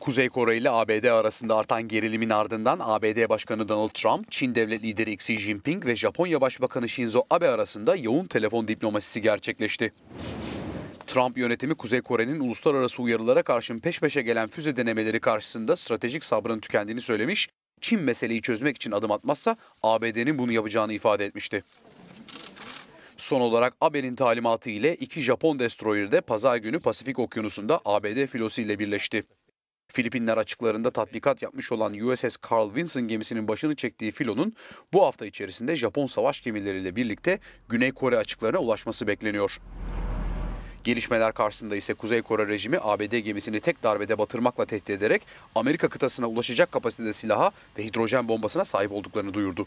Kuzey Kore ile ABD arasında artan gerilimin ardından ABD Başkanı Donald Trump, Çin devlet lideri Xi Jinping ve Japonya Başbakanı Shinzo Abe arasında yoğun telefon diplomasisi gerçekleşti. Trump yönetimi Kuzey Kore'nin uluslararası uyarılara karşın peş peşe gelen füze denemeleri karşısında stratejik sabrın tükendiğini söylemiş, Çin meseleyi çözmek için adım atmazsa ABD'nin bunu yapacağını ifade etmişti. Son olarak Abe'nin talimatı ile iki Japon destroyer de pazar günü Pasifik Okyanusu'nda ABD filosu ile birleşti. Filipinler açıklarında tatbikat yapmış olan USS Carl Vinson gemisinin başını çektiği filonun bu hafta içerisinde Japon savaş gemileriyle birlikte Güney Kore açıklarına ulaşması bekleniyor. Gelişmeler karşısında ise Kuzey Kore rejimi ABD gemisini tek darbede batırmakla tehdit ederek Amerika kıtasına ulaşacak kapasitede silaha ve hidrojen bombasına sahip olduklarını duyurdu.